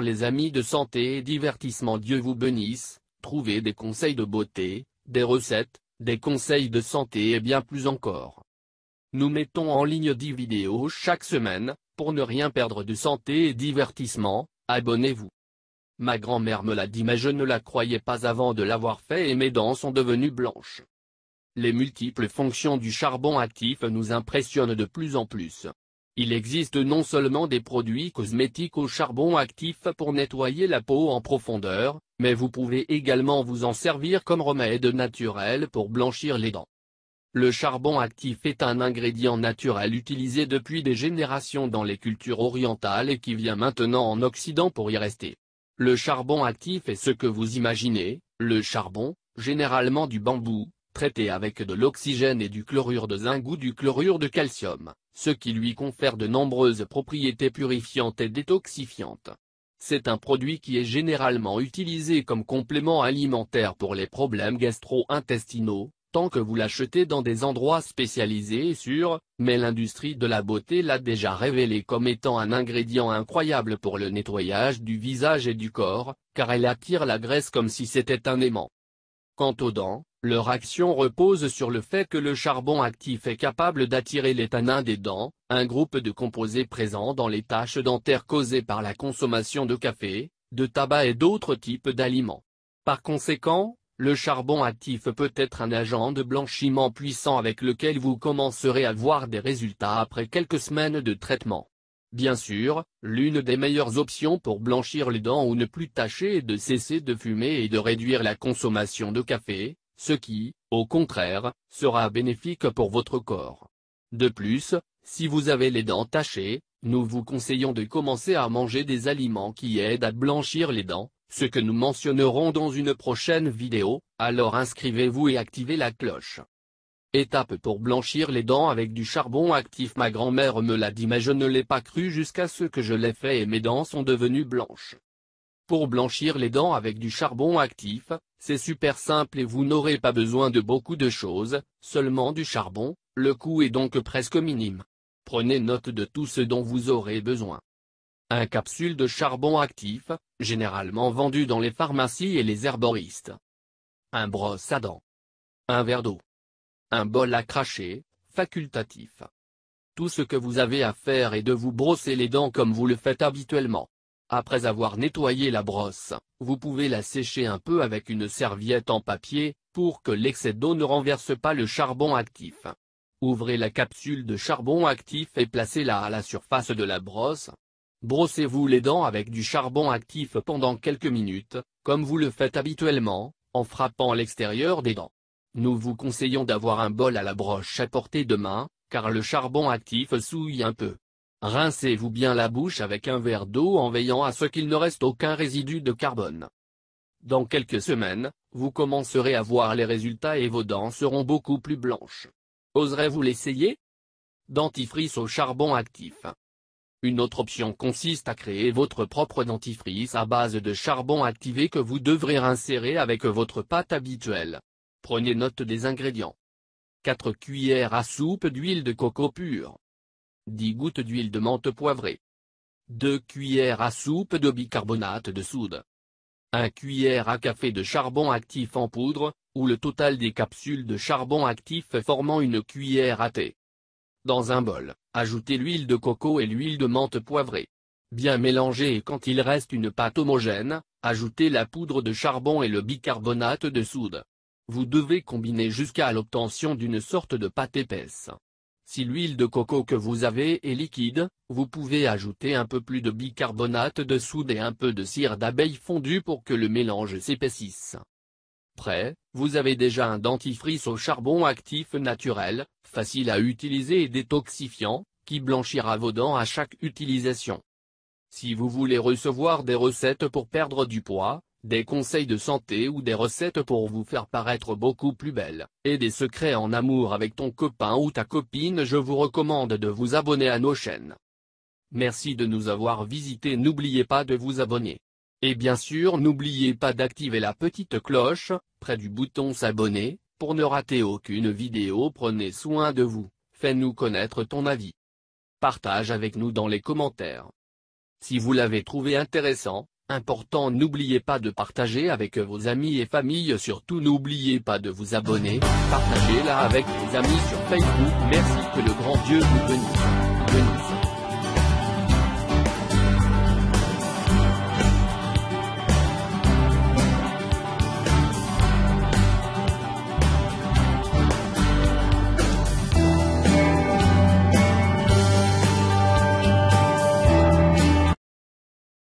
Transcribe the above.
les amis de santé et divertissement Dieu vous bénisse, trouvez des conseils de beauté, des recettes, des conseils de santé et bien plus encore. Nous mettons en ligne 10 vidéos chaque semaine, pour ne rien perdre de santé et divertissement, abonnez-vous. Ma grand-mère me l'a dit mais je ne la croyais pas avant de l'avoir fait et mes dents sont devenues blanches. Les multiples fonctions du charbon actif nous impressionnent de plus en plus. Il existe non seulement des produits cosmétiques au charbon actif pour nettoyer la peau en profondeur, mais vous pouvez également vous en servir comme remède naturel pour blanchir les dents. Le charbon actif est un ingrédient naturel utilisé depuis des générations dans les cultures orientales et qui vient maintenant en Occident pour y rester. Le charbon actif est ce que vous imaginez, le charbon, généralement du bambou, traité avec de l'oxygène et du chlorure de zinc ou du chlorure de calcium, ce qui lui confère de nombreuses propriétés purifiantes et détoxifiantes. C'est un produit qui est généralement utilisé comme complément alimentaire pour les problèmes gastro-intestinaux, tant que vous l'achetez dans des endroits spécialisés et sûrs, mais l'industrie de la beauté l'a déjà révélé comme étant un ingrédient incroyable pour le nettoyage du visage et du corps, car elle attire la graisse comme si c'était un aimant. Quant aux dents, leur action repose sur le fait que le charbon actif est capable d'attirer les des dents, un groupe de composés présents dans les taches dentaires causées par la consommation de café, de tabac et d'autres types d'aliments. Par conséquent, le charbon actif peut être un agent de blanchiment puissant avec lequel vous commencerez à voir des résultats après quelques semaines de traitement. Bien sûr, l'une des meilleures options pour blanchir les dents ou ne plus tâcher est de cesser de fumer et de réduire la consommation de café, ce qui, au contraire, sera bénéfique pour votre corps. De plus, si vous avez les dents tachées, nous vous conseillons de commencer à manger des aliments qui aident à blanchir les dents, ce que nous mentionnerons dans une prochaine vidéo, alors inscrivez-vous et activez la cloche. Étape pour blanchir les dents avec du charbon actif Ma grand-mère me l'a dit mais je ne l'ai pas cru jusqu'à ce que je l'ai fait et mes dents sont devenues blanches. Pour blanchir les dents avec du charbon actif, c'est super simple et vous n'aurez pas besoin de beaucoup de choses, seulement du charbon, le coût est donc presque minime. Prenez note de tout ce dont vous aurez besoin. Un capsule de charbon actif, généralement vendu dans les pharmacies et les herboristes. Un brosse à dents. Un verre d'eau. Un bol à cracher, facultatif. Tout ce que vous avez à faire est de vous brosser les dents comme vous le faites habituellement. Après avoir nettoyé la brosse, vous pouvez la sécher un peu avec une serviette en papier, pour que l'excès d'eau ne renverse pas le charbon actif. Ouvrez la capsule de charbon actif et placez-la à la surface de la brosse. Brossez-vous les dents avec du charbon actif pendant quelques minutes, comme vous le faites habituellement, en frappant l'extérieur des dents. Nous vous conseillons d'avoir un bol à la broche à portée de main, car le charbon actif souille un peu. Rincez-vous bien la bouche avec un verre d'eau en veillant à ce qu'il ne reste aucun résidu de carbone. Dans quelques semaines, vous commencerez à voir les résultats et vos dents seront beaucoup plus blanches. Oserez-vous l'essayer Dentifrice au charbon actif. Une autre option consiste à créer votre propre dentifrice à base de charbon activé que vous devrez insérer avec votre pâte habituelle. Prenez note des ingrédients. 4 cuillères à soupe d'huile de coco pure. 10 gouttes d'huile de menthe poivrée. 2 cuillères à soupe de bicarbonate de soude. 1 cuillère à café de charbon actif en poudre, ou le total des capsules de charbon actif formant une cuillère à thé. Dans un bol, ajoutez l'huile de coco et l'huile de menthe poivrée. Bien mélanger et quand il reste une pâte homogène, ajoutez la poudre de charbon et le bicarbonate de soude. Vous devez combiner jusqu'à l'obtention d'une sorte de pâte épaisse. Si l'huile de coco que vous avez est liquide, vous pouvez ajouter un peu plus de bicarbonate de soude et un peu de cire d'abeille fondue pour que le mélange s'épaississe. Prêt, vous avez déjà un dentifrice au charbon actif naturel, facile à utiliser et détoxifiant, qui blanchira vos dents à chaque utilisation. Si vous voulez recevoir des recettes pour perdre du poids, des conseils de santé ou des recettes pour vous faire paraître beaucoup plus belle, et des secrets en amour avec ton copain ou ta copine je vous recommande de vous abonner à nos chaînes. Merci de nous avoir visités n'oubliez pas de vous abonner. Et bien sûr n'oubliez pas d'activer la petite cloche, près du bouton s'abonner, pour ne rater aucune vidéo prenez soin de vous, fais-nous connaître ton avis. Partage avec nous dans les commentaires. Si vous l'avez trouvé intéressant, Important n'oubliez pas de partager avec vos amis et FAMILLE surtout n'oubliez pas de vous abonner, partagez-la avec vos amis sur Facebook merci que le grand Dieu vous bénisse.